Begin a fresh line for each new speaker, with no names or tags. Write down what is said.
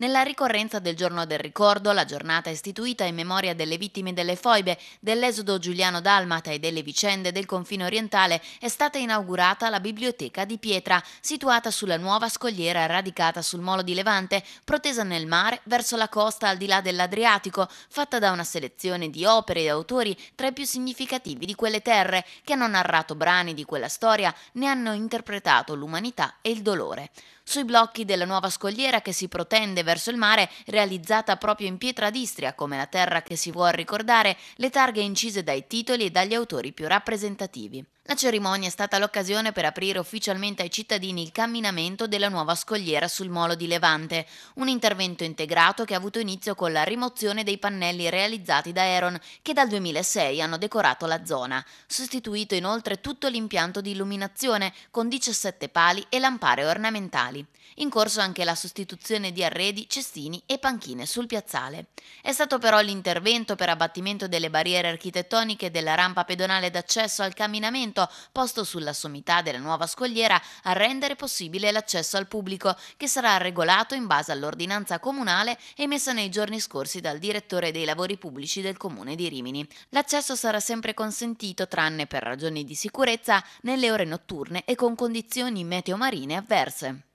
Nella ricorrenza del giorno del ricordo, la giornata istituita in memoria delle vittime delle foibe, dell'esodo giuliano-dalmata e delle vicende del confine orientale, è stata inaugurata la Biblioteca di Pietra, situata sulla nuova scogliera radicata sul molo di Levante, protesa nel mare verso la costa al di là dell'Adriatico, fatta da una selezione di opere e autori tra i più significativi di quelle terre, che hanno narrato brani di quella storia, ne hanno interpretato l'umanità e il dolore sui blocchi della nuova scogliera che si protende verso il mare, realizzata proprio in pietra d'Istria come la terra che si vuol ricordare, le targhe incise dai titoli e dagli autori più rappresentativi. La cerimonia è stata l'occasione per aprire ufficialmente ai cittadini il camminamento della nuova scogliera sul molo di Levante, un intervento integrato che ha avuto inizio con la rimozione dei pannelli realizzati da Aeron che dal 2006 hanno decorato la zona, sostituito inoltre tutto l'impianto di illuminazione con 17 pali e lampare ornamentali locali. In corso anche la sostituzione di arredi, cestini e panchine sul piazzale. È stato però l'intervento per abbattimento delle barriere architettoniche della rampa pedonale d'accesso al camminamento posto sulla sommità della nuova scogliera a rendere possibile l'accesso al pubblico, che sarà regolato in base all'ordinanza comunale emessa nei giorni scorsi dal direttore dei lavori pubblici del comune di Rimini. L'accesso sarà sempre consentito, tranne per ragioni di sicurezza, nelle ore notturne e con condizioni meteo marine avverse.